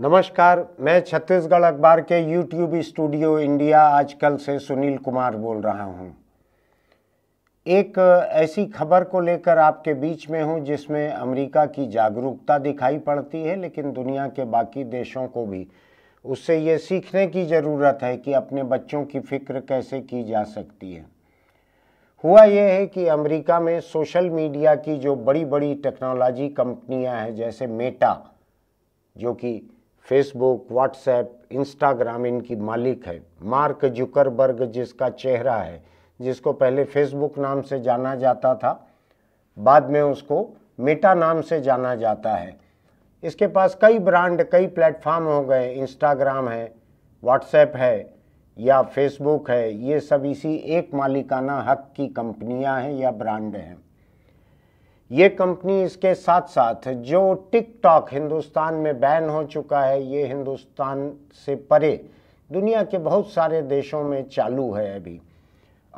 नमस्कार मैं छत्तीसगढ़ अखबार के यूट्यूब स्टूडियो इंडिया आजकल से सुनील कुमार बोल रहा हूं। एक ऐसी खबर को लेकर आपके बीच में हूं जिसमें अमेरिका की जागरूकता दिखाई पड़ती है लेकिन दुनिया के बाकी देशों को भी उससे ये सीखने की ज़रूरत है कि अपने बच्चों की फ़िक्र कैसे की जा सकती है हुआ यह है कि अमेरिका में सोशल मीडिया की जो बड़ी बड़ी टेक्नोलॉजी कंपनियां हैं जैसे मेटा जो कि फेसबुक व्हाट्सएप इंस्टाग्राम इनकी मालिक है मार्क जुकरबर्ग जिसका चेहरा है जिसको पहले फेसबुक नाम से जाना जाता था बाद में उसको मेटा नाम से जाना जाता है इसके पास कई ब्रांड कई प्लेटफॉर्म हो गए इंस्टाग्राम है व्हाट्सएप है या फेसबुक है ये सब इसी एक मालिकाना हक की कंपनियां हैं या ब्रांड हैं ये कंपनी इसके साथ साथ जो टिकटॉक हिंदुस्तान में बैन हो चुका है ये हिंदुस्तान से परे दुनिया के बहुत सारे देशों में चालू है अभी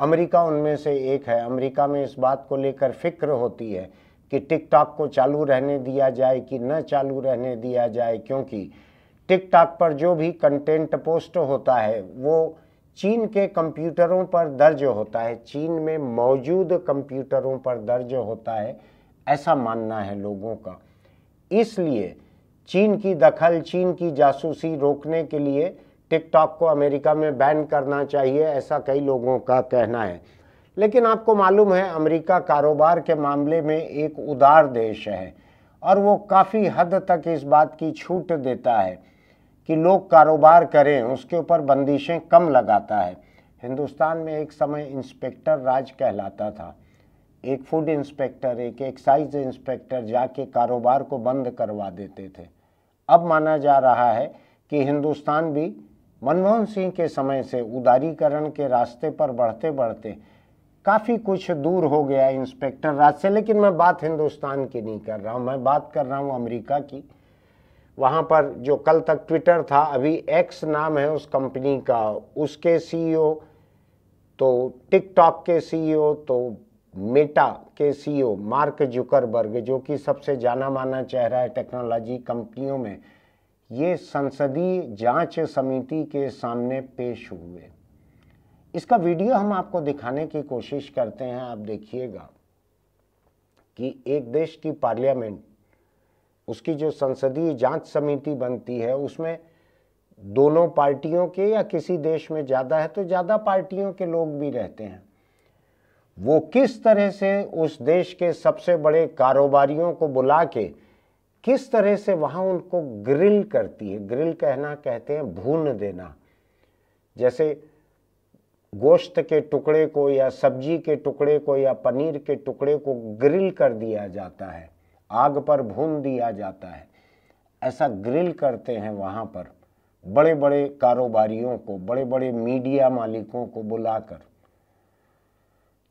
अमेरिका उनमें से एक है अमेरिका में इस बात को लेकर फिक्र होती है कि टिकटॉक को चालू रहने दिया जाए कि न चालू रहने दिया जाए क्योंकि टिकटॉक पर जो भी कंटेंट पोस्ट होता है वो चीन के कंप्यूटरों पर दर्ज होता है चीन में मौजूद कंप्यूटरों पर दर्ज होता है ऐसा मानना है लोगों का इसलिए चीन की दखल चीन की जासूसी रोकने के लिए टिकटॉक को अमेरिका में बैन करना चाहिए ऐसा कई लोगों का कहना है लेकिन आपको मालूम है अमेरिका कारोबार के मामले में एक उदार देश है और वो काफ़ी हद तक इस बात की छूट देता है कि लोग कारोबार करें उसके ऊपर बंदिशें कम लगाता है हिंदुस्तान में एक समय इंस्पेक्टर राज कहलाता था एक फूड इंस्पेक्टर एक एक्साइज इंस्पेक्टर जाके कारोबार को बंद करवा देते थे अब माना जा रहा है कि हिंदुस्तान भी मनमोहन सिंह के समय से उदारीकरण के रास्ते पर बढ़ते बढ़ते काफ़ी कुछ दूर हो गया इंस्पेक्टर राज से लेकिन मैं बात हिंदुस्तान की नहीं कर रहा हूँ मैं बात कर रहा हूँ अमेरिका की वहाँ पर जो कल तक ट्विटर था अभी एक्स नाम है उस कंपनी का उसके सीईओ e तो टिकटॉक के सीईओ e तो मेटा के सीईओ मार्क जुकरबर्ग जो कि सबसे जाना माना चेहरा है टेक्नोलॉजी कंपनियों में ये संसदीय जांच समिति के सामने पेश हुए इसका वीडियो हम आपको दिखाने की कोशिश करते हैं आप देखिएगा कि एक देश की पार्लियामेंट उसकी जो संसदीय जांच समिति बनती है उसमें दोनों पार्टियों के या किसी देश में ज़्यादा है तो ज़्यादा पार्टियों के लोग भी रहते हैं वो किस तरह से उस देश के सबसे बड़े कारोबारियों को बुला के किस तरह से वहाँ उनको ग्रिल करती है ग्रिल कहना कहते हैं भून देना जैसे गोश्त के टुकड़े को या सब्जी के टुकड़े को या पनीर के टुकड़े को ग्रिल कर दिया जाता है आग पर भून दिया जाता है ऐसा ग्रिल करते हैं वहाँ पर बड़े बड़े कारोबारियों को बड़े बड़े मीडिया मालिकों को बुलाकर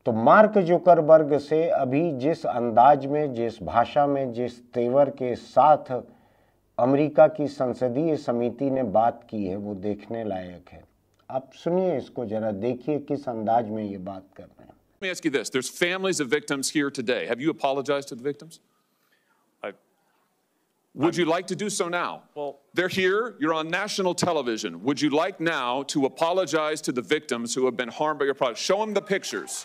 तो मार्क जोकरबर्ग से अभी जिस अंदाज में जिस भाषा में जिस तेवर के साथ अमेरिका की संसदीय समिति ने बात की है वो देखने लायक है आप सुनिए इसको जरा देखिए किस अंदाज में ये बात कर रहे हैं Let me ask you this. There's families of victims here today. Have you apologized to the victims? I've, Would I'm, you like to do so now? Well, They're here. You're on national television. Would you like now to apologize to the victims who have been harmed by your product? Show them the pictures.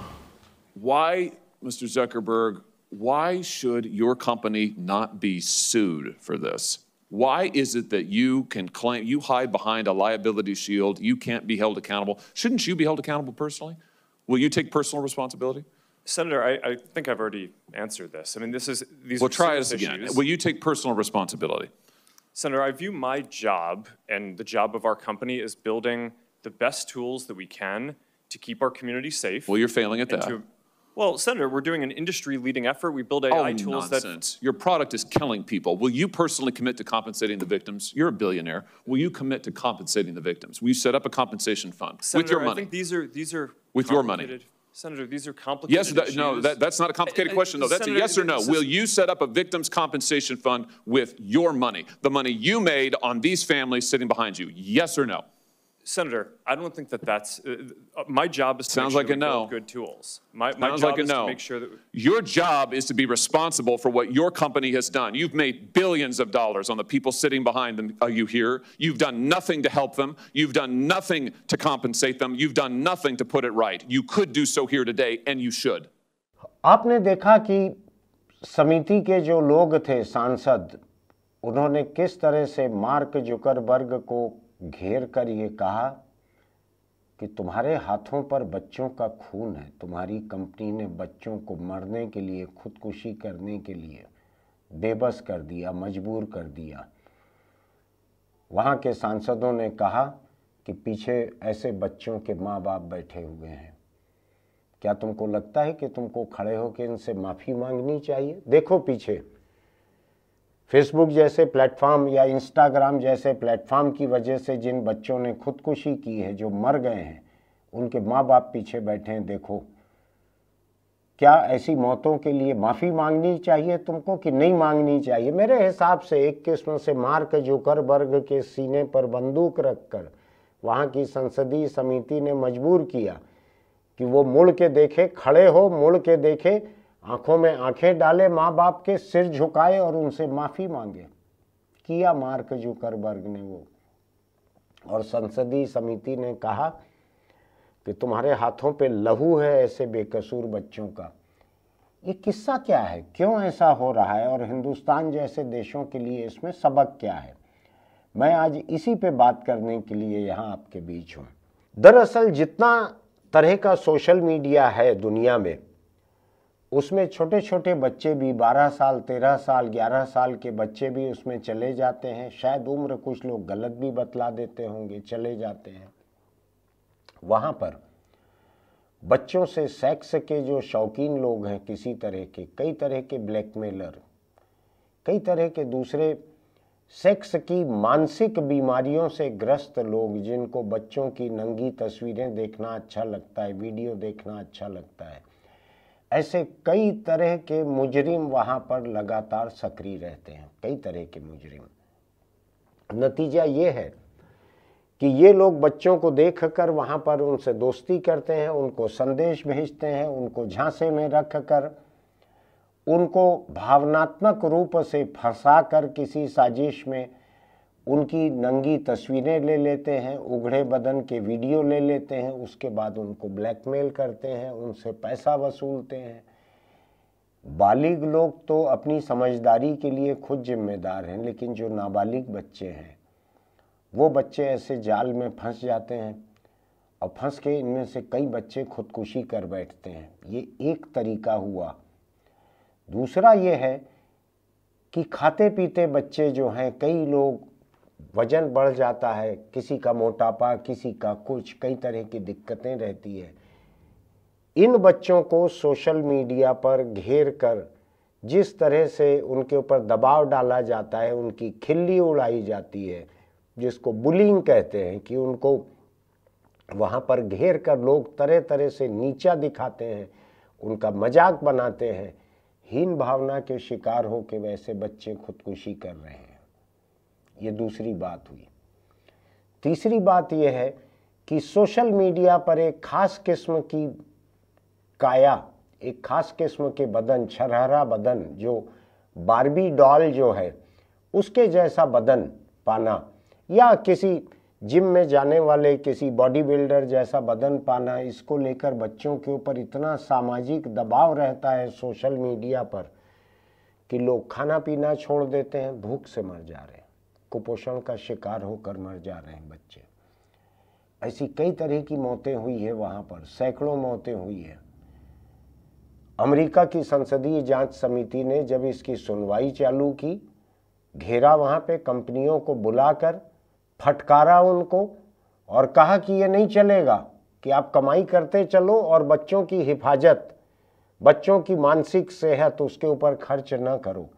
Why, Mr. Zuckerberg, why should your company not be sued for this? Why is it that you can claim, you hide behind a liability shield, you can't be held accountable? Shouldn't you be held accountable personally? Will you take personal responsibility? Senator, I, I think I've already answered this. I mean, this is, these well, are try this issues. again. Will you take personal responsibility? Senator, I view my job and the job of our company as building the best tools that we can to keep our community safe. Well, you're failing at that. To, well, Senator, we're doing an industry-leading effort. We build AI oh, tools nonsense. that your product is killing people. Will you personally commit to compensating the victims? You're a billionaire. Will you commit to compensating the victims? Will you set up a compensation fund Senator, with your money? I think these are these are with your money. Senator, these are complicated. Yes, that, no, that, that's not a complicated I, uh, I, question, though. That's Senator, a yes or no. Will you set up a victims' compensation fund with your money, the money you made on these families sitting behind you? Yes or no? Senator, I don't think that that's, uh, uh my job is to Sounds make like sure a we no. good tools. My, my job like a is no. to make sure that, Your job is to be responsible for what your company has done. You've made billions of dollars on the people sitting behind them, Are you here. You've done nothing to help them. You've done nothing to compensate them. You've done nothing to put it right. You could do so here today, and you should. आपने देखा कि समिति के जो लोग थे सांसद उन्होंने किस तरह से मार्क जुकरबर्ग को घेर कर ये कहा कि तुम्हारे हाथों पर बच्चों का खून है तुम्हारी कंपनी ने बच्चों को मरने के लिए खुदकुशी करने के लिए बेबस कर दिया मजबूर कर दिया वहाँ के सांसदों ने कहा कि पीछे ऐसे बच्चों के माँ बाप बैठे हुए हैं क्या तुमको लगता है कि तुमको खड़े होकर इनसे माफ़ी मांगनी चाहिए देखो पीछे फेसबुक जैसे प्लेटफॉर्म या इंस्टाग्राम जैसे प्लेटफॉर्म की वजह से जिन बच्चों ने खुदकुशी की है जो मर गए हैं उनके माँ बाप पीछे बैठे हैं देखो क्या ऐसी मौतों के लिए माफ़ी मांगनी चाहिए तुमको कि नहीं मांगनी चाहिए मेरे हिसाब से एक किस्म से मार के जोकरबर्ग के सीने पर बंदूक रखकर वहाँ की संसदीय समिति ने मजबूर किया कि वो मुड़ के देखे खड़े हो मुड़ के देखे आंखों में आंखें डाले माँ बाप के सिर झुकाए और उनसे माफ़ी मांगे किया मार्क जुकरबर्ग ने वो और संसदीय समिति ने कहा कि तुम्हारे हाथों पे लहू है ऐसे बेकसूर बच्चों का ये किस्सा क्या है क्यों ऐसा हो रहा है और हिंदुस्तान जैसे देशों के लिए इसमें सबक क्या है मैं आज इसी पे बात करने के लिए यहाँ आपके बीच हूँ दरअसल जितना तरह का सोशल मीडिया है दुनिया में उसमें छोटे छोटे बच्चे भी 12 साल 13 साल 11 साल के बच्चे भी उसमें चले जाते हैं शायद उम्र कुछ लोग गलत भी बतला देते होंगे चले जाते हैं वहाँ पर बच्चों से सेक्स के जो शौकीन लोग हैं किसी तरह के कई तरह के ब्लैकमेलर कई तरह के दूसरे सेक्स की मानसिक बीमारियों से ग्रस्त लोग जिनको बच्चों की नंगी तस्वीरें देखना अच्छा लगता है वीडियो देखना अच्छा लगता है ऐसे कई तरह के मुजरिम वहाँ पर लगातार सक्रिय रहते हैं कई तरह के मुजरिम नतीजा ये है कि ये लोग बच्चों को देख कर वहाँ पर उनसे दोस्ती करते हैं उनको संदेश भेजते हैं उनको झांसे में रख कर उनको भावनात्मक रूप से फंसा कर किसी साजिश में उनकी नंगी तस्वीरें ले लेते हैं उघड़े बदन के वीडियो ले लेते हैं उसके बाद उनको ब्लैकमेल करते हैं उनसे पैसा वसूलते हैं बालिग लोग तो अपनी समझदारी के लिए खुद जिम्मेदार हैं लेकिन जो नाबालिग बच्चे हैं वो बच्चे ऐसे जाल में फंस जाते हैं और फंस के इनमें से कई बच्चे खुदकुशी कर बैठते हैं ये एक तरीका हुआ दूसरा ये है कि खाते पीते बच्चे जो हैं कई लोग वजन बढ़ जाता है किसी का मोटापा किसी का कुछ कई तरह की दिक्कतें रहती है इन बच्चों को सोशल मीडिया पर घेर कर जिस तरह से उनके ऊपर दबाव डाला जाता है उनकी खिल्ली उड़ाई जाती है जिसको बुलिंग कहते हैं कि उनको वहाँ पर घेर कर लोग तरह तरह से नीचा दिखाते हैं उनका मजाक बनाते हैं हीन भावना के शिकार हो के वैसे बच्चे खुदकुशी कर रहे हैं ये दूसरी बात हुई तीसरी बात यह है कि सोशल मीडिया पर एक खास किस्म की काया एक खास किस्म के बदन छरहरा बदन जो बारबी डॉल जो है उसके जैसा बदन पाना या किसी जिम में जाने वाले किसी बॉडी बिल्डर जैसा बदन पाना इसको लेकर बच्चों के ऊपर इतना सामाजिक दबाव रहता है सोशल मीडिया पर कि लोग खाना पीना छोड़ देते हैं भूख से मर जा रहे हैं कुपोषण का शिकार होकर मर जा रहे हैं बच्चे ऐसी कई तरह की मौतें हुई है वहां पर सैकड़ों मौतें हुई है अमेरिका की संसदीय जांच समिति ने जब इसकी सुनवाई चालू की घेरा वहां पे कंपनियों को बुलाकर फटकारा उनको और कहा कि ये नहीं चलेगा कि आप कमाई करते चलो और बच्चों की हिफाजत बच्चों की मानसिक सेहत उसके ऊपर खर्च ना करो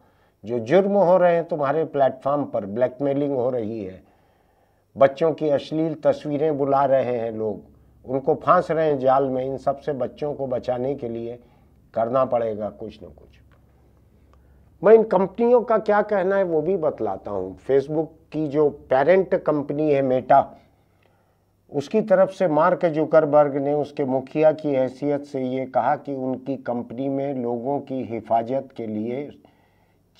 जो जुर्म हो रहे हैं तुम्हारे प्लेटफॉर्म पर ब्लैकमेलिंग हो रही है बच्चों की अश्लील तस्वीरें बुला रहे हैं लोग उनको फांस रहे हैं जाल में इन सबसे बच्चों को बचाने के लिए करना पड़ेगा कुछ ना कुछ मैं इन कंपनियों का क्या कहना है वो भी बतलाता हूँ फेसबुक की जो पेरेंट कंपनी है मेटा उसकी तरफ से मार्क जुकरबर्ग ने उसके मुखिया की हैसियत से ये कहा कि उनकी कंपनी में लोगों की हिफाजत के लिए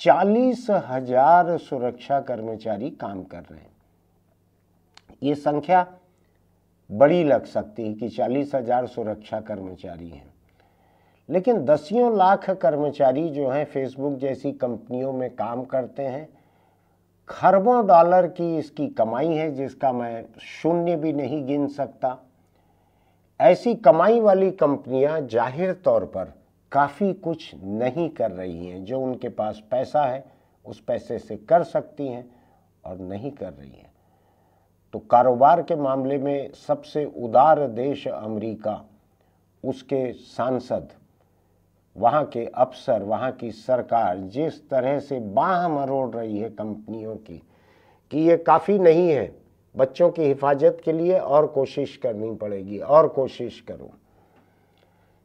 चालीस हजार सुरक्षा कर्मचारी काम कर रहे हैं ये संख्या बड़ी लग सकती है कि चालीस हजार सुरक्षा कर्मचारी हैं लेकिन दसियों लाख कर्मचारी जो हैं फेसबुक जैसी कंपनियों में काम करते हैं खरबों डॉलर की इसकी कमाई है जिसका मैं शून्य भी नहीं गिन सकता ऐसी कमाई वाली कंपनियां जाहिर तौर पर काफ़ी कुछ नहीं कर रही हैं जो उनके पास पैसा है उस पैसे से कर सकती हैं और नहीं कर रही हैं तो कारोबार के मामले में सबसे उदार देश अमेरिका उसके सांसद वहाँ के अफसर वहाँ की सरकार जिस तरह से बाह मरोड़ रही है कंपनियों की कि ये काफ़ी नहीं है बच्चों की हिफाजत के लिए और कोशिश करनी पड़ेगी और कोशिश करूँ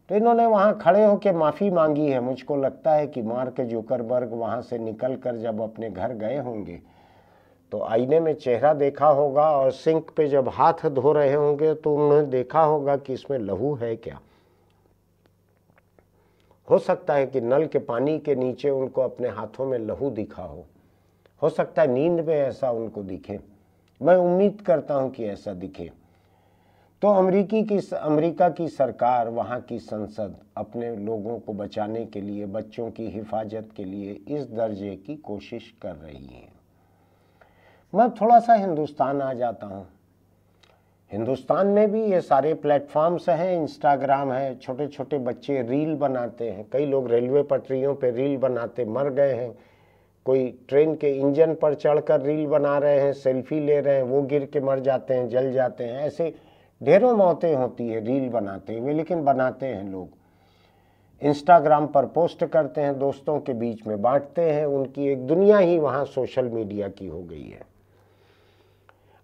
तो इन्होंने वहाँ खड़े होकर माफ़ी मांगी है मुझको लगता है कि मार्क जोकरबर्ग वहाँ से निकल कर जब अपने घर गए होंगे तो आईने में चेहरा देखा होगा और सिंक पे जब हाथ धो रहे होंगे तो उन्होंने देखा होगा कि इसमें लहू है क्या हो सकता है कि नल के पानी के नीचे उनको अपने हाथों में लहू दिखा हो हो सकता है नींद में ऐसा उनको दिखे मैं उम्मीद करता हूँ कि ऐसा दिखे तो अमरीकी की अमेरिका की सरकार वहाँ की संसद अपने लोगों को बचाने के लिए बच्चों की हिफाजत के लिए इस दर्जे की कोशिश कर रही है मैं थोड़ा सा हिंदुस्तान आ जाता हूँ हिंदुस्तान में भी ये सारे प्लेटफॉर्म्स हैं इंस्टाग्राम है छोटे छोटे बच्चे रील बनाते हैं कई लोग रेलवे पटरियों पर रील बनाते मर गए हैं कोई ट्रेन के इंजन पर चढ़कर रील बना रहे हैं सेल्फी ले रहे हैं वो गिर के मर जाते हैं जल जाते हैं ऐसे ढेरों मौतें होती है रील बनाते हुए लेकिन बनाते हैं लोग इंस्टाग्राम पर पोस्ट करते हैं दोस्तों के बीच में बांटते हैं उनकी एक दुनिया ही वहाँ सोशल मीडिया की हो गई है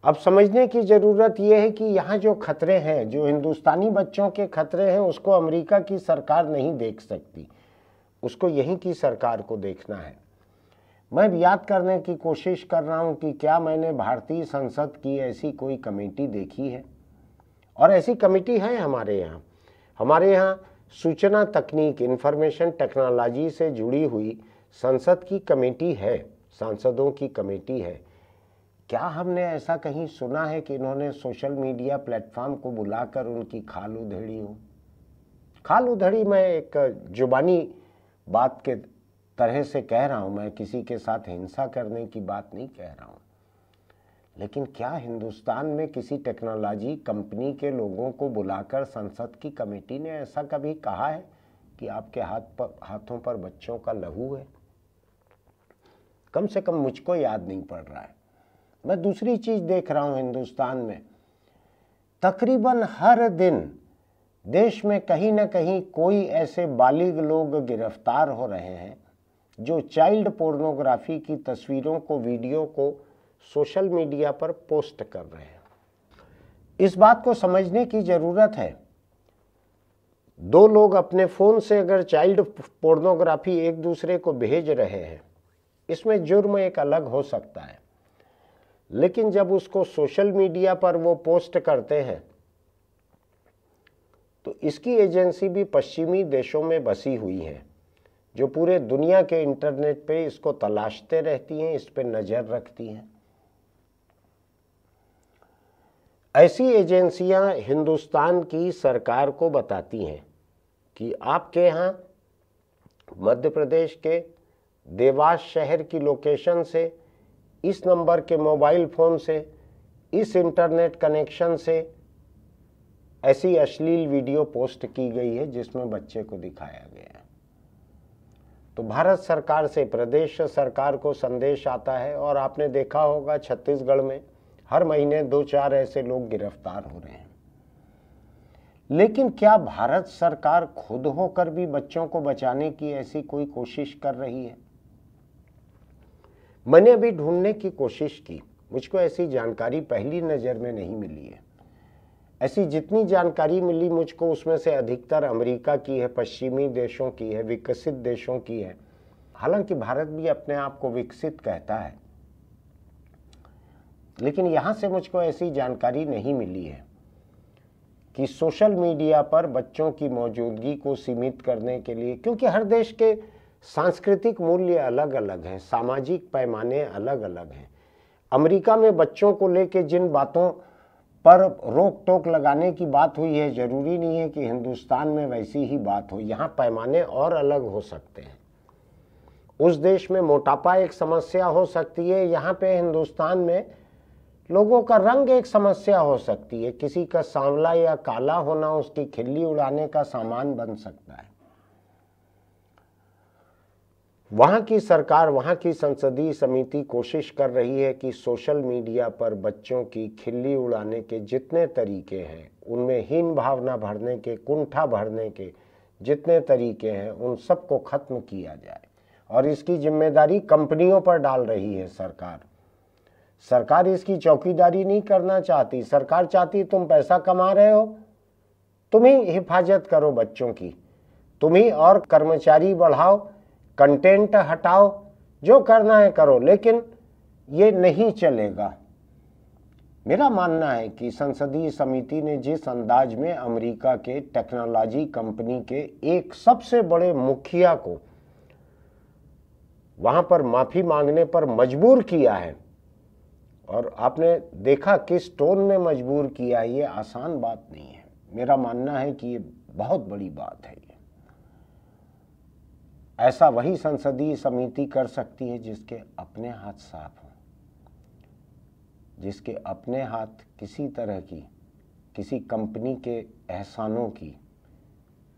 अब समझने की ज़रूरत यह है कि यहाँ जो खतरे हैं जो हिंदुस्तानी बच्चों के खतरे हैं उसको अमेरिका की सरकार नहीं देख सकती उसको यहीं की सरकार को देखना है मैं भी याद करने की कोशिश कर रहा हूँ कि क्या मैंने भारतीय संसद की ऐसी कोई कमेटी देखी है और ऐसी कमेटी है हमारे यहाँ हमारे यहाँ सूचना तकनीक इन्फॉर्मेशन टेक्नोलॉजी से जुड़ी हुई संसद की कमेटी है सांसदों की कमेटी है क्या हमने ऐसा कहीं सुना है कि इन्होंने सोशल मीडिया प्लेटफॉर्म को बुलाकर उनकी खाल उधेड़ी हो खाल उधेड़ी मैं एक जुबानी बात के तरह से कह रहा हूँ मैं किसी के साथ हिंसा करने की बात नहीं कह रहा हूँ लेकिन क्या हिंदुस्तान में किसी टेक्नोलॉजी कंपनी के लोगों को बुलाकर संसद की कमेटी ने ऐसा कभी कहा है कि आपके हाथ पर हाथों पर बच्चों का लहू है कम से कम मुझको याद नहीं पड़ रहा है मैं दूसरी चीज़ देख रहा हूँ हिंदुस्तान में तकरीबन हर दिन देश में कहीं ना कहीं कोई ऐसे बालिग लोग गिरफ्तार हो रहे हैं जो चाइल्ड पोर्नोग्राफी की तस्वीरों को वीडियो को सोशल मीडिया पर पोस्ट कर रहे हैं इस बात को समझने की ज़रूरत है दो लोग अपने फ़ोन से अगर चाइल्ड पोर्नोग्राफी एक दूसरे को भेज रहे हैं इसमें जुर्म एक अलग हो सकता है लेकिन जब उसको सोशल मीडिया पर वो पोस्ट करते हैं तो इसकी एजेंसी भी पश्चिमी देशों में बसी हुई है जो पूरे दुनिया के इंटरनेट पे इसको तलाशते रहती हैं इस पर नज़र रखती हैं ऐसी एजेंसियां हिंदुस्तान की सरकार को बताती हैं कि आपके यहाँ मध्य प्रदेश के देवास शहर की लोकेशन से इस नंबर के मोबाइल फ़ोन से इस इंटरनेट कनेक्शन से ऐसी अश्लील वीडियो पोस्ट की गई है जिसमें बच्चे को दिखाया गया है तो भारत सरकार से प्रदेश सरकार को संदेश आता है और आपने देखा होगा छत्तीसगढ़ में हर महीने दो चार ऐसे लोग गिरफ्तार हो रहे हैं लेकिन क्या भारत सरकार खुद होकर भी बच्चों को बचाने की ऐसी कोई कोशिश कर रही है मैंने अभी ढूंढने की कोशिश की मुझको ऐसी जानकारी पहली नज़र में नहीं मिली है ऐसी जितनी जानकारी मिली मुझको उसमें से अधिकतर अमेरिका की है पश्चिमी देशों की है विकसित देशों की है हालांकि भारत भी अपने आप को विकसित कहता है लेकिन यहाँ से मुझको ऐसी जानकारी नहीं मिली है कि सोशल मीडिया पर बच्चों की मौजूदगी को सीमित करने के लिए क्योंकि हर देश के सांस्कृतिक मूल्य अलग अलग हैं सामाजिक पैमाने अलग अलग हैं अमेरिका में बच्चों को लेके जिन बातों पर रोक टोक लगाने की बात हुई है ज़रूरी नहीं है कि हिंदुस्तान में वैसी ही बात हो यहाँ पैमाने और अलग हो सकते हैं उस देश में मोटापा एक समस्या हो सकती है यहाँ पे हिंदुस्तान में लोगों का रंग एक समस्या हो सकती है किसी का सांवला या काला होना उसकी खिल्ली उड़ाने का सामान बन सकता है वहां की सरकार वहां की संसदीय समिति कोशिश कर रही है कि सोशल मीडिया पर बच्चों की खिल्ली उड़ाने के जितने तरीके हैं उनमें हीन भावना भरने के कुंठा भरने के जितने तरीके हैं उन सबको ख़त्म किया जाए और इसकी जिम्मेदारी कंपनियों पर डाल रही है सरकार सरकार इसकी चौकीदारी नहीं करना चाहती सरकार चाहती तुम पैसा कमा रहे हो तुम ही हिफाजत करो बच्चों की तुम ही और कर्मचारी बढ़ाओ कंटेंट हटाओ जो करना है करो लेकिन ये नहीं चलेगा मेरा मानना है कि संसदीय समिति ने जिस अंदाज में अमेरिका के टेक्नोलॉजी कंपनी के एक सबसे बड़े मुखिया को वहां पर माफी मांगने पर मजबूर किया है और आपने देखा किस टोन में मजबूर किया ये आसान बात नहीं है मेरा मानना है कि ये बहुत बड़ी बात है ऐसा वही संसदीय समिति कर सकती है जिसके अपने हाथ साफ हों जिसके अपने हाथ किसी तरह की किसी कंपनी के एहसानों की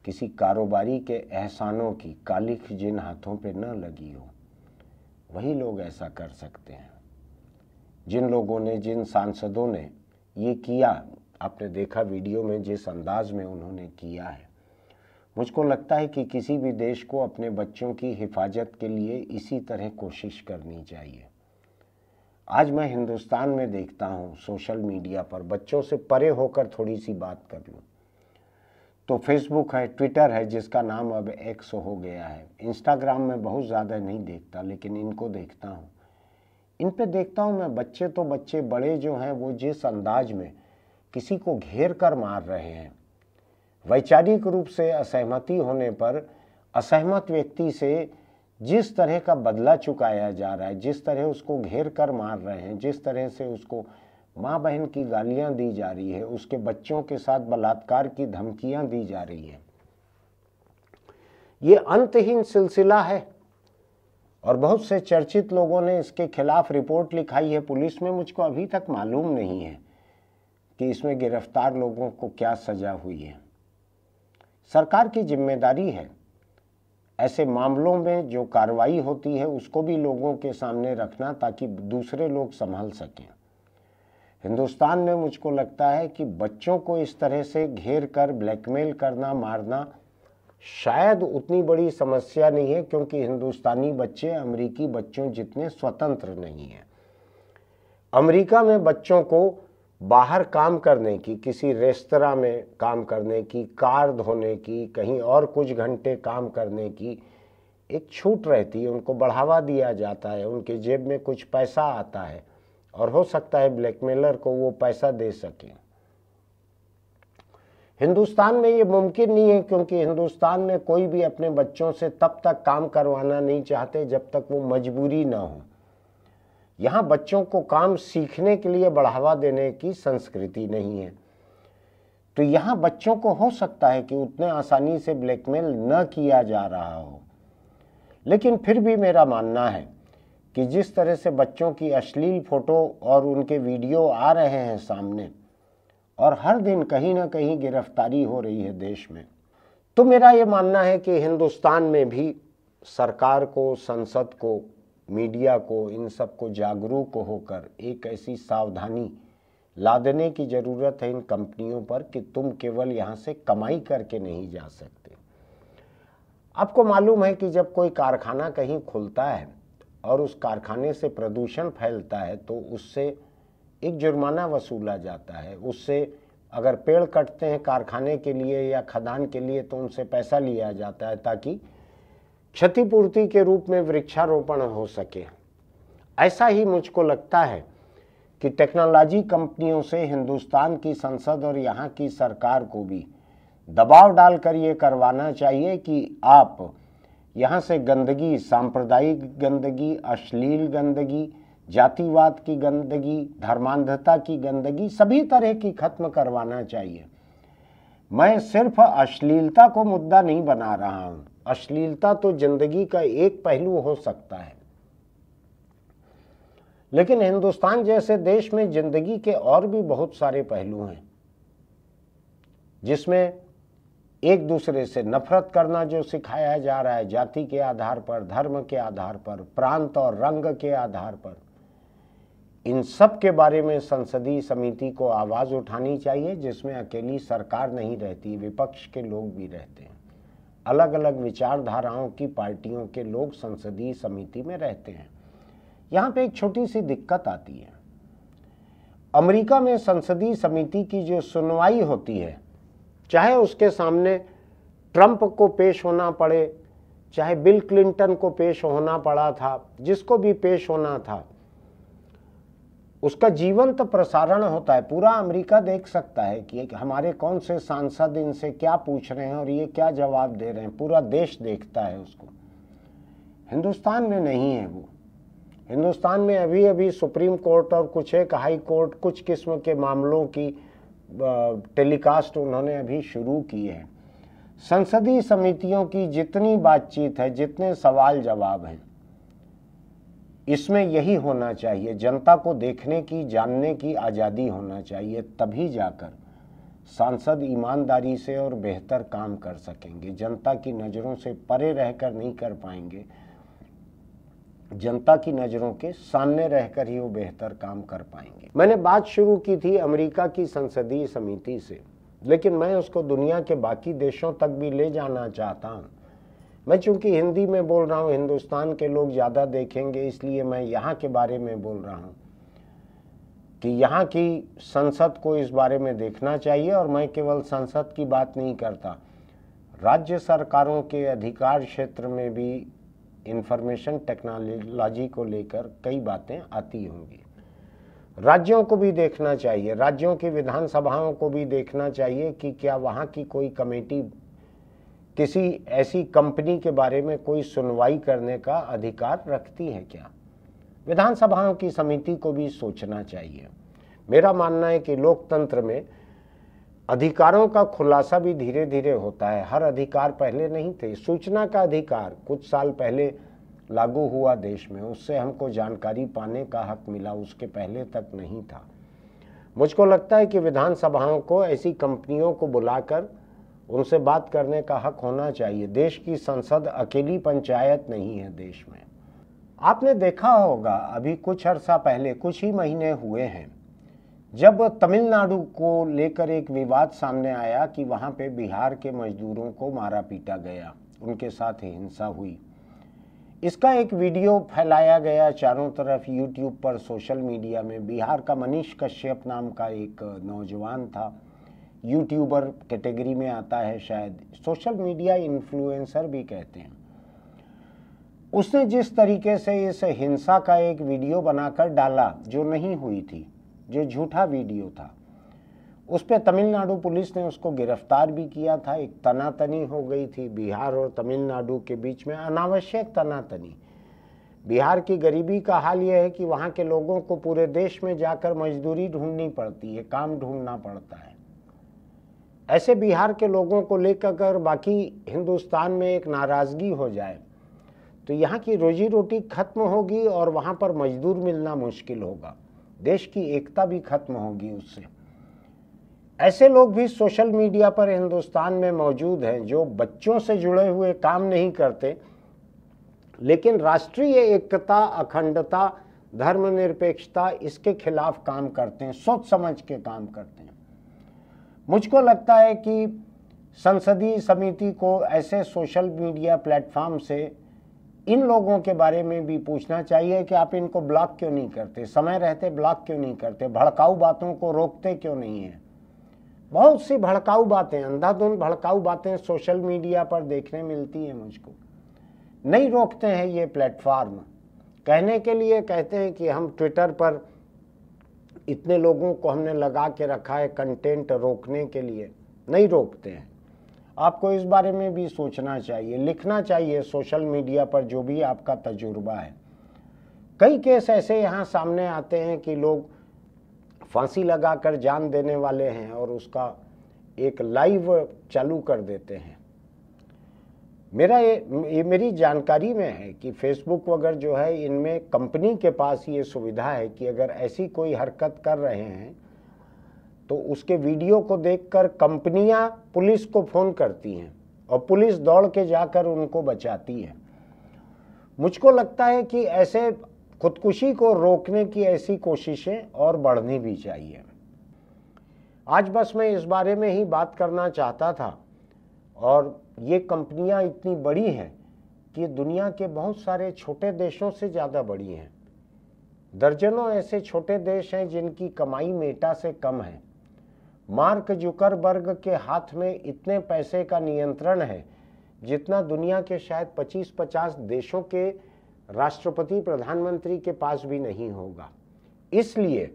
किसी कारोबारी के एहसानों की कालिख जिन हाथों पे न लगी हो वही लोग ऐसा कर सकते हैं जिन लोगों ने जिन सांसदों ने ये किया आपने देखा वीडियो में जिस अंदाज में उन्होंने किया है मुझको लगता है कि किसी भी देश को अपने बच्चों की हिफाजत के लिए इसी तरह कोशिश करनी चाहिए आज मैं हिंदुस्तान में देखता हूँ सोशल मीडिया पर बच्चों से परे होकर थोड़ी सी बात कर लूँ तो फेसबुक है ट्विटर है जिसका नाम अब एक्स हो गया है इंस्टाग्राम में बहुत ज़्यादा नहीं देखता लेकिन इनको देखता हूँ इन पे देखता हूँ मैं बच्चे तो बच्चे बड़े जो हैं वो जिस अंदाज में किसी को घेर कर मार रहे हैं वैचारिक रूप से असहमति होने पर असहमत व्यक्ति से जिस तरह का बदला चुकाया जा रहा है जिस तरह उसको घेर कर मार रहे हैं जिस तरह से उसको माँ बहन की गालियाँ दी जा रही है उसके बच्चों के साथ बलात्कार की धमकियाँ दी जा रही है ये अंतहीन सिलसिला है और बहुत से चर्चित लोगों ने इसके खिलाफ रिपोर्ट लिखाई है पुलिस में मुझको अभी तक मालूम नहीं है कि इसमें गिरफ्तार लोगों को क्या सज़ा हुई है सरकार की जिम्मेदारी है ऐसे मामलों में जो कार्रवाई होती है उसको भी लोगों के सामने रखना ताकि दूसरे लोग संभाल सकें हिंदुस्तान में मुझको लगता है कि बच्चों को इस तरह से घेर कर ब्लैकमेल करना मारना शायद उतनी बड़ी समस्या नहीं है क्योंकि हिंदुस्तानी बच्चे अमेरिकी बच्चों जितने स्वतंत्र नहीं हैं अमेरिका में बच्चों को बाहर काम करने की किसी रेस्तरा में काम करने की कार धोने की कहीं और कुछ घंटे काम करने की एक छूट रहती है उनको बढ़ावा दिया जाता है उनके जेब में कुछ पैसा आता है और हो सकता है ब्लैकमेलर को वो पैसा दे सकें हिंदुस्तान में ये मुमकिन नहीं है क्योंकि हिंदुस्तान में कोई भी अपने बच्चों से तब तक काम करवाना नहीं चाहते जब तक वो मजबूरी ना हो यहाँ बच्चों को काम सीखने के लिए बढ़ावा देने की संस्कृति नहीं है तो यहाँ बच्चों को हो सकता है कि उतने आसानी से ब्लैकमेल न किया जा रहा हो लेकिन फिर भी मेरा मानना है कि जिस तरह से बच्चों की अश्लील फ़ोटो और उनके वीडियो आ रहे हैं सामने और हर दिन कहीं ना कहीं गिरफ्तारी हो रही है देश में तो मेरा ये मानना है कि हिंदुस्तान में भी सरकार को संसद को मीडिया को इन सब को जागरूक होकर एक ऐसी सावधानी लादने की ज़रूरत है इन कंपनियों पर कि तुम केवल यहाँ से कमाई करके नहीं जा सकते आपको मालूम है कि जब कोई कारखाना कहीं खुलता है और उस कारखाने से प्रदूषण फैलता है तो उससे एक जुर्माना वसूला जाता है उससे अगर पेड़ कटते हैं कारखाने के लिए या खदान के लिए तो उनसे पैसा लिया जाता है ताकि क्षतिपूर्ति के रूप में वृक्षारोपण हो सके ऐसा ही मुझको लगता है कि टेक्नोलॉजी कंपनियों से हिंदुस्तान की संसद और यहाँ की सरकार को भी दबाव डालकर ये करवाना चाहिए कि आप यहाँ से गंदगी सांप्रदायिक गंदगी अश्लील गंदगी जातिवाद की गंदगी धर्मांधता की गंदगी सभी तरह की खत्म करवाना चाहिए मैं सिर्फ अश्लीलता को मुद्दा नहीं बना रहा हूं अश्लीलता तो जिंदगी का एक पहलू हो सकता है लेकिन हिंदुस्तान जैसे देश में जिंदगी के और भी बहुत सारे पहलू हैं जिसमें एक दूसरे से नफरत करना जो सिखाया जा रहा है जाति के आधार पर धर्म के आधार पर प्रांत और रंग के आधार पर इन सब के बारे में संसदीय समिति को आवाज़ उठानी चाहिए जिसमें अकेली सरकार नहीं रहती विपक्ष के लोग भी रहते हैं अलग अलग विचारधाराओं की पार्टियों के लोग संसदीय समिति में रहते हैं यहाँ पे एक छोटी सी दिक्कत आती है अमेरिका में संसदीय समिति की जो सुनवाई होती है चाहे उसके सामने ट्रंप को पेश होना पड़े चाहे बिल क्लिंटन को पेश होना पड़ा था जिसको भी पेश होना था उसका जीवंत तो प्रसारण होता है पूरा अमेरिका देख सकता है कि हमारे कौन से सांसद इनसे क्या पूछ रहे हैं और ये क्या जवाब दे रहे हैं पूरा देश देखता है उसको हिंदुस्तान में नहीं है वो हिंदुस्तान में अभी अभी सुप्रीम कोर्ट और कुछ एक हाई कोर्ट कुछ किस्म के मामलों की टेलीकास्ट उन्होंने अभी शुरू की है संसदीय समितियों की जितनी बातचीत है जितने सवाल जवाब हैं इसमें यही होना चाहिए जनता को देखने की जानने की आज़ादी होना चाहिए तभी जाकर सांसद ईमानदारी से और बेहतर काम कर सकेंगे जनता की नज़रों से परे रहकर नहीं कर पाएंगे जनता की नज़रों के सामने रहकर ही वो बेहतर काम कर पाएंगे मैंने बात शुरू की थी अमेरिका की संसदीय समिति से लेकिन मैं उसको दुनिया के बाकी देशों तक भी ले जाना चाहता हूँ मैं चूंकि हिंदी में बोल रहा हूँ हिंदुस्तान के लोग ज़्यादा देखेंगे इसलिए मैं यहाँ के बारे में बोल रहा हूँ कि यहाँ की संसद को इस बारे में देखना चाहिए और मैं केवल संसद की बात नहीं करता राज्य सरकारों के अधिकार क्षेत्र में भी इंफॉर्मेशन टेक्नोलॉजी को लेकर कई बातें आती होंगी राज्यों को भी देखना चाहिए राज्यों की विधानसभाओं को भी देखना चाहिए कि क्या वहाँ की कोई कमेटी किसी ऐसी कंपनी के बारे में कोई सुनवाई करने का अधिकार रखती है क्या विधानसभाओं की समिति को भी सोचना चाहिए मेरा मानना है कि लोकतंत्र में अधिकारों का खुलासा भी धीरे धीरे होता है हर अधिकार पहले नहीं थे सूचना का अधिकार कुछ साल पहले लागू हुआ देश में उससे हमको जानकारी पाने का हक मिला उसके पहले तक नहीं था मुझको लगता है कि विधानसभाओं को ऐसी कंपनियों को बुलाकर उनसे बात करने का हक होना चाहिए देश की संसद अकेली पंचायत नहीं है देश में आपने देखा होगा अभी कुछ अरसा पहले कुछ ही महीने हुए हैं जब तमिलनाडु को लेकर एक विवाद सामने आया कि वहाँ पे बिहार के मजदूरों को मारा पीटा गया उनके साथ हिंसा हुई इसका एक वीडियो फैलाया गया चारों तरफ यूट्यूब पर सोशल मीडिया में बिहार का मनीष कश्यप नाम का एक नौजवान था यूट्यूबर कैटेगरी में आता है शायद सोशल मीडिया इन्फ्लुएंसर भी कहते हैं उसने जिस तरीके से इस हिंसा का एक वीडियो बनाकर डाला जो नहीं हुई थी जो झूठा वीडियो था उस पर तमिलनाडु पुलिस ने उसको गिरफ्तार भी किया था एक तनातनी हो गई थी बिहार और तमिलनाडु के बीच में अनावश्यक तनातनी बिहार की गरीबी का हाल यह है कि वहाँ के लोगों को पूरे देश में जाकर मजदूरी ढूंढनी पड़ती है काम ढूंढना पड़ता है ऐसे बिहार के लोगों को लेकर अगर बाकी हिंदुस्तान में एक नाराज़गी हो जाए तो यहाँ की रोजी रोटी खत्म होगी और वहाँ पर मजदूर मिलना मुश्किल होगा देश की एकता भी खत्म होगी उससे ऐसे लोग भी सोशल मीडिया पर हिंदुस्तान में मौजूद हैं जो बच्चों से जुड़े हुए काम नहीं करते लेकिन राष्ट्रीय एकता अखंडता धर्मनिरपेक्षता इसके खिलाफ काम करते हैं सोच समझ के काम करते हैं मुझको लगता है कि संसदीय समिति को ऐसे सोशल मीडिया प्लेटफॉर्म से इन लोगों के बारे में भी पूछना चाहिए कि आप इनको ब्लॉक क्यों नहीं करते समय रहते ब्लॉक क्यों नहीं करते भड़काऊ बातों को रोकते क्यों नहीं हैं बहुत सी भड़काऊ बातें अंधाधुंध भड़काऊ बातें सोशल मीडिया पर देखने मिलती हैं मुझको नहीं रोकते हैं ये प्लेटफार्म कहने के लिए कहते हैं कि हम ट्विटर पर इतने लोगों को हमने लगा के रखा है कंटेंट रोकने के लिए नहीं रोकते हैं आपको इस बारे में भी सोचना चाहिए लिखना चाहिए सोशल मीडिया पर जो भी आपका तजुर्बा है कई केस ऐसे यहाँ सामने आते हैं कि लोग फांसी लगाकर जान देने वाले हैं और उसका एक लाइव चालू कर देते हैं मेरा ये ये मेरी जानकारी में है कि फेसबुक वगैरह जो है इनमें कंपनी के पास ये सुविधा है कि अगर ऐसी कोई हरकत कर रहे हैं तो उसके वीडियो को देखकर कंपनियां पुलिस को फ़ोन करती हैं और पुलिस दौड़ के जाकर उनको बचाती है मुझको लगता है कि ऐसे खुदकुशी को रोकने की ऐसी कोशिशें और बढ़नी भी चाहिए आज बस मैं इस बारे में ही बात करना चाहता था और ये कंपनियां इतनी बड़ी हैं कि दुनिया के बहुत सारे छोटे देशों से ज़्यादा बड़ी हैं दर्जनों ऐसे छोटे देश हैं जिनकी कमाई मेटा से कम है मार्क जुकरबर्ग के हाथ में इतने पैसे का नियंत्रण है जितना दुनिया के शायद 25-50 देशों के राष्ट्रपति प्रधानमंत्री के पास भी नहीं होगा इसलिए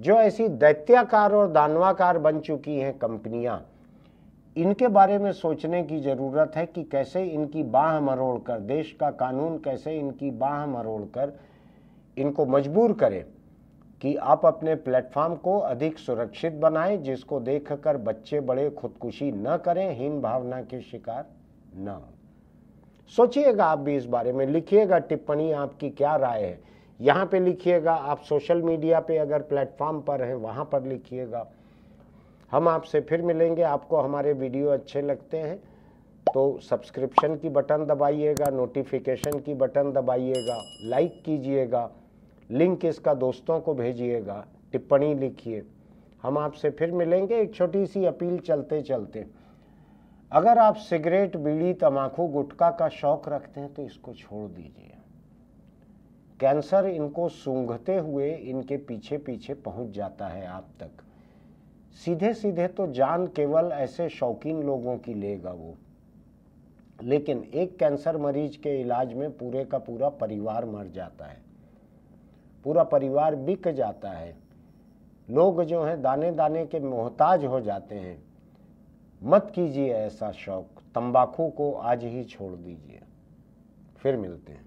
जो ऐसी दैत्याकार और दानवाकार बन चुकी हैं कंपनियां इनके बारे में सोचने की ज़रूरत है कि कैसे इनकी बाह मरोड़ कर देश का कानून कैसे इनकी बाह मरोड़ कर इनको मजबूर करें कि आप अपने प्लेटफॉर्म को अधिक सुरक्षित बनाएं जिसको देखकर बच्चे बड़े खुदकुशी न करें हीन भावना के शिकार न सोचिएगा आप भी इस बारे में लिखिएगा टिप्पणी आपकी क्या राय है यहाँ पे लिखिएगा आप सोशल मीडिया पे अगर प्लेटफॉर्म पर हैं वहाँ पर लिखिएगा हम आपसे फिर मिलेंगे आपको हमारे वीडियो अच्छे लगते हैं तो सब्सक्रिप्शन की बटन दबाइएगा नोटिफिकेशन की बटन दबाइएगा लाइक कीजिएगा लिंक इसका दोस्तों को भेजिएगा टिप्पणी लिखिए हम आपसे फिर मिलेंगे एक छोटी सी अपील चलते चलते अगर आप सिगरेट बीड़ी तंबाकू गुटखा का शौक रखते हैं तो इसको छोड़ दीजिए कैंसर इनको सूंघते हुए इनके पीछे पीछे पहुंच जाता है आप तक सीधे सीधे तो जान केवल ऐसे शौकीन लोगों की लेगा वो लेकिन एक कैंसर मरीज के इलाज में पूरे का पूरा परिवार मर जाता है पूरा परिवार बिक जाता है लोग जो हैं दाने दाने के मोहताज हो जाते हैं मत कीजिए ऐसा शौक तंबाकू को आज ही छोड़ दीजिए फिर मिलते हैं